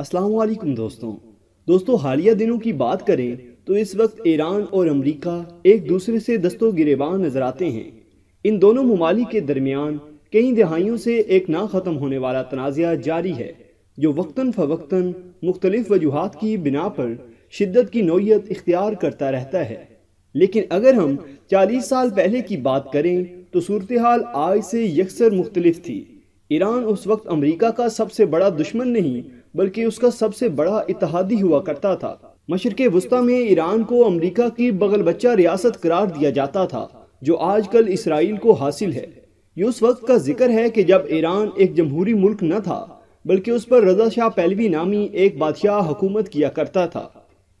अस्सलाम दोस्तों दोस्तों हालिया दिनों की बात करें तो इस वक्त ईरान और अमरीका एक दूसरे से दस्तों गिरेबान नजर आते हैं इन दोनों ममालिक के दरमियान कई दहाइयों से एक ना ख़त्म होने वाला तनाज़ा जारी है जो वक्ता फ़वक्ता मुख्तलिफ वजूहत की बिना पर शिद्दत की नोयत इख्तियार करता रहता है लेकिन अगर हम 40 साल पहले की बात करें तो सूरत हाल आज से यकसर मुख्तलिफ थी ईरान उस वक्त अमरीका का सबसे बड़ा दुश्मन नहीं बल्कि उसका सबसे बड़ा इतिहादी हुआ करता था मशरक वस्ता में ईरान को अमरीका की बगल बच्चा रियासत करार दिया जाता था जो आजकल इसराइल को हासिल है ये उस वक्त का जिक्र है कि जब ईरान एक जमहूरी मुल्क न था बल्कि उस पर रजा शाह पहलवी नामी एक बादशाह हुकूमत किया करता था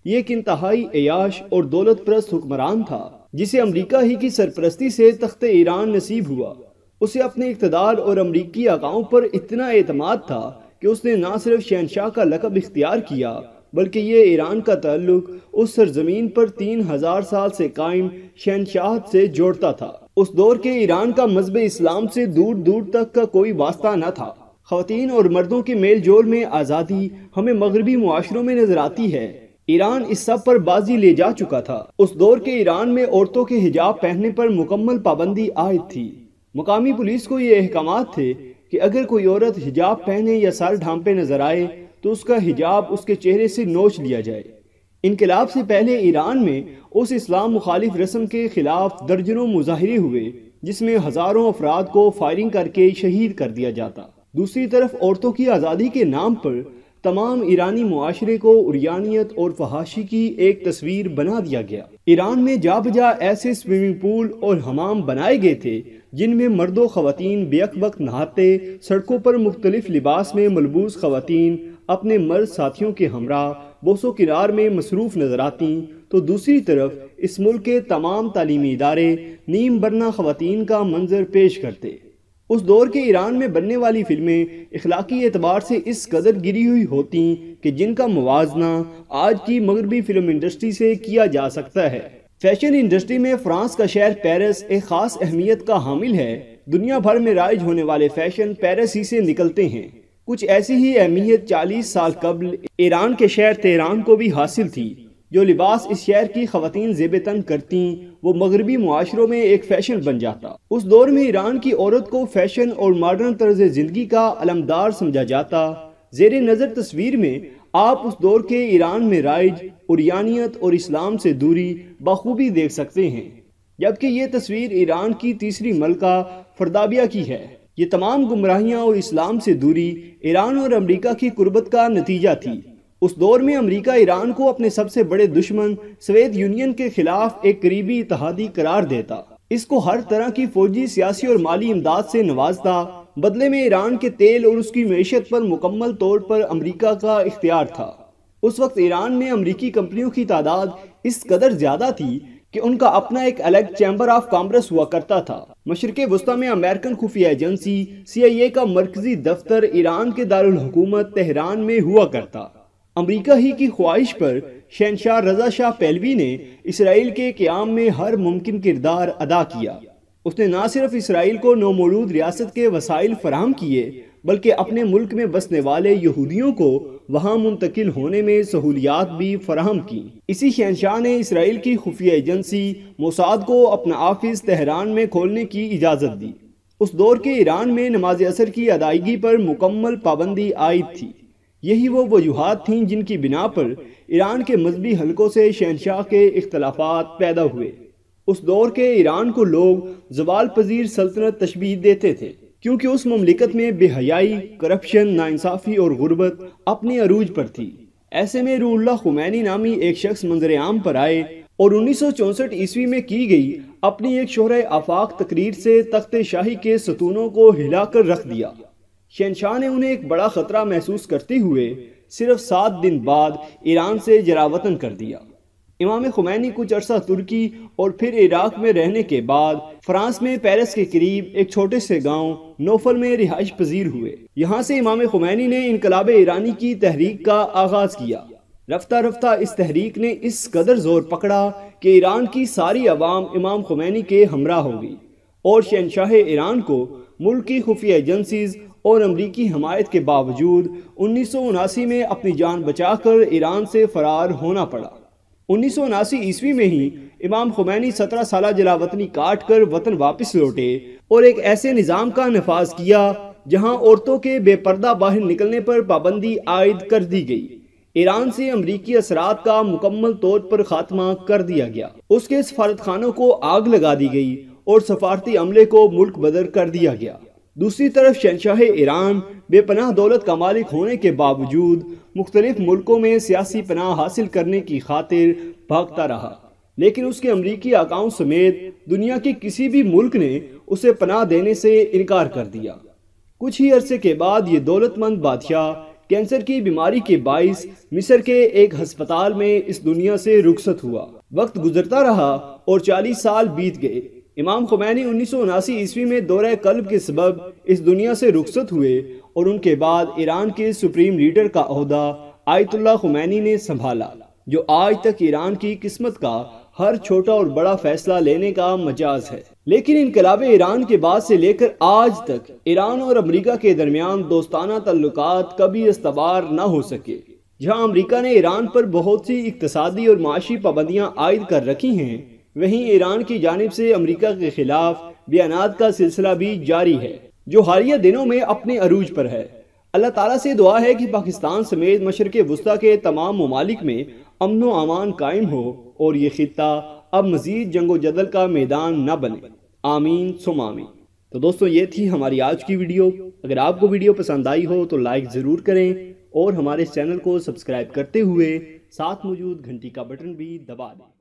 ये एक इंतहाई अयाश और दौलत प्रस्त हुक्मरान था जिसे अमरीका ही की सरपरस्ती से तख्त ईरान नसीब हुआ उसे अपने इकतदार और अमरीकी आगाओं पर इतना एतमाद था कि उसने ना सिर्फ शहनशाह का लकब इख्तियार किया बल्कि ये ईरान का तल्लुक उस सरजमीन पर तीन हजार साल से कायम शहनशाह से जोड़ता था उस दौर के ईरान का मजहब इस्लाम से दूर दूर तक का कोई वास्ता न था खातन और मर्दों के मेल जोल में आज़ादी हमें मगरबी माशरों में नजर आती है ईरान इस सब पर बाजी ले जा चुका था उस दौर के ईरान में औरतों के हिजाब पहनने पर मुकम्मल पाबंदी आयद थी मुकामी पुलिस को ये अहकाम थे कि अगर कोई औरत हिजाब पहने या सर ढांपे नजर आए तो उसका हिजाब उसके चेहरे से नोच लिया जाए इनकलाब से पहले ईरान में उस इस्लाम मुखालिफ रस्म के खिलाफ दर्जनों मुजाहरे हुए जिसमें हज़ारों अफराद को फायरिंग करके शहीद कर दिया जाता दूसरी तरफ औरतों की आज़ादी के नाम पर तमाम ईरानी माशरे को उरियानियत और फहाशी की एक तस्वीर बना दिया गया ईरान में जा बजा ऐसे स्विमिंग पूल और हमाम बनाए गए थे जिनमें मर्दों ख़वान बेक वक्त नहाते सड़कों पर मुख्तलिफ लिबास में मलबूस ख़वान अपने मर्द साथियों के हमरा बोसो किरार में मसरूफ नज़र आती तो दूसरी तरफ इस मुल्क के तमाम तालीमी इदारे नीम बरना ख़वान का मंजर पेश करते उस दौर के ईरान में बनने वाली फिल्में इखलाकी एतबार से इस कदर गिरी हुई होती कि जिनका मुवजना आज की मगरबी फिल्म इंडस्ट्री से किया जा सकता है फैशन इंडस्ट्री में फ्रांस का शहर पेरिस एक ख़ास अहमियत का हामिल है दुनिया भर में राइज होने वाले फैशन पेरिस ही से निकलते हैं कुछ ऐसी ही अहमियत 40 साल कबल ईरान के शहर तेहरान को भी हासिल थी जो लिबास इस शहर की खातन जेब तंग करती वो मगरबी माशरों में एक फैशन बन जाता उस दौर में ईरान की औरत को फैशन और मॉडर्न तर्ज ज़िंदगी का अलमदार समझा जाता जेर नज़र तस्वीर में आप उस दौर के ईरान में राइज उरियानियत और इस्लाम से दूरी बखूबी देख सकते हैं जबकि ये तस्वीर ईरान की तीसरी मलका फरदाबिया की है ये तमाम गुमराहियाँ और इस्लाम से दूरी ईरान और अमरीका की कुर्बत का नतीजा थी उस दौर में अमेरिका ईरान को अपने सबसे बड़े दुश्मन सवेत यूनियन के खिलाफ एक करीबी इतिहादी करार देता इसको हर तरह की फौजी सियासी और माली इमदाद से नवाजता बदले में ईरान के तेल और उसकी मीशत पर मुकम्मल तौर पर अमरीका का इख्तियार था उस वक्त ईरान में अमरीकी कंपनियों की तादाद इस कदर ज़्यादा थी कि उनका अपना एक अलग चैम्बर ऑफ कामर्स हुआ करता था मशरक वस्ती में अमेरिकन खुफिया एजेंसी सी आई ए का मरकजी दफ्तर ईरान के दारकूमत तेहरान में हुआ करता अमरीका ही की ख्वाहिश पर शहनशाह रजा शाह पहलवी ने इसराइल के क्याम में हर मुमकिन किरदार अदा किया उसने ना सिर्फ इसराइल को नोमोलूद रियासत के वसाइल फराहम किए बल्कि अपने मुल्क में बसने वाले यहूदियों को वहां मुंतकिल होने में सहूलियात भी फराहम की इसी शहनशाह ने इसराइल की खुफिया एजेंसी मोसाद को अपना ऑफिस तेहरान में खोलने की इजाज़त दी उस दौर के ईरान में नमाज असर की अदायगी पर मुकम्मल पाबंदी आई थी यही वो वजूहत थीं जिनकी बिना पर ईरान के मजहबी हलकों से शहनशाह के इख्तलाफात पैदा हुए उस दौर के ईरान को लोग जवाल पजीर सल्तनत तशबी देते थे क्योंकि उस ममलिकत में बेहयाई करप्शन नाइंसाफी और गुर्बत अपने अरूज पर थी ऐसे में रूल्ला खुमैनी नामी एक शख्स मंजर आम पर आए और उन्नीस सौ चौंसठ ईस्वी में की गई अपनी एक शोहर आफाक तकरीर से तख्त शाही के सतूनों को हिलाकर रख दिया शहनशाह ने उन्हें एक बड़ा खतरा महसूस करते हुए सिर्फ सात दिन बाद ईरान से जरावतन कर दिया इमाम खुमैनी कुछ अरसा तुर्की और फिर इराक में रहने के बाद फ्रांस में पेरिस के करीब एक छोटे से गांव नोफल में रिहाइश पजीर हुए यहाँ से इमाम खुमैनी ने इनकलाब ईरानी की तहरीक का आगाज किया रफ्ता रफ्ता इस तहरीक ने इस कदर जोर पकड़ा कि ईरान की सारी आवाम इमाम खुमैनी के हमरा हो गई और शहनशाह ईरान को मुल्क की खुफिया एजेंसीज और अमरीकी हमायत के बावजूद उन्नीस सौ उनासी में अपनी जान बचाकर ईरान से फरार होना पड़ा उन्नीस सौ उनासी ईस्वी में ही इमाम खुमैनी सत्रह साल जलावतनी काट कर वतन वापस लौटे और एक ऐसे निज़ाम का नफाज किया जहां औरतों के बेपर्दा बाहर निकलने पर पाबंदी आयद कर दी गई ईरान से अमरीकी असरात का मुकम्मल तौर पर खात्मा कर दिया गया उसके सफारत खानों को आग लगा दी गई और सफारती अमले को मुल्क बदर कर दिया गया दूसरी तरफ शहशाह ईरान बेपनाह दौलत का मालिक होने के बावजूद मुख्तलिफ मुल्कों में सियासी पनाह हासिल करने की खातिर भागता रहा लेकिन उसके अमरीकी आकाओं समेत दुनिया के किसी भी मुल्क ने उसे पनाह देने से इनकार कर दिया कुछ ही अरसे के बाद ये दौलतमंद बादशाह कैंसर की बीमारी के बायस मिस्र के एक हस्पताल में इस दुनिया से रुखसत हुआ वक्त गुजरता रहा और 40 साल बीत गए इमाम खुमैनी उन्नीस सौ उनासी ईस्वी में दौरे कल्ब के सबब इस दुनिया से रुखसत हुए और उनके बाद ईरान के सुप्रीम लीडर का अहदा आयतुल्ला खुमैनी ने संभाला जो आज तक ईरान की किस्मत का हर छोटा और बड़ा फैसला लेने का मजाज है लेकिन इनकलाब ईरान के बाद से लेकर आज तक ईरान और अमरीका के दरमियान दोस्ताना तल्लुक कभी इस्तवार न हो सके जहाँ अमरीका ने ईरान पर बहुत सी इकतसादी और माशी पाबंदियाँ आयद कर रखी हैं वहीं ईरान की जानब से अमरीका के खिलाफ बयान का सिलसिला भी जारी है जो हालिया दिनों में अपने अरूज पर है अल्लाह तला से दुआ है कि पाकिस्तान समेत मशरक वस्ती के तमाम ममालिक में अमन व अमान कायम हो और ये खत्ता अब मजीद जंगो जदल का मैदान न बने आमीन सुम आमीन तो दोस्तों ये थी हमारी आज की वीडियो अगर आपको वीडियो पसंद आई हो तो लाइक ज़रूर करें और हमारे चैनल को सब्सक्राइब करते हुए साथ मौजूद घंटी का बटन भी दबा दें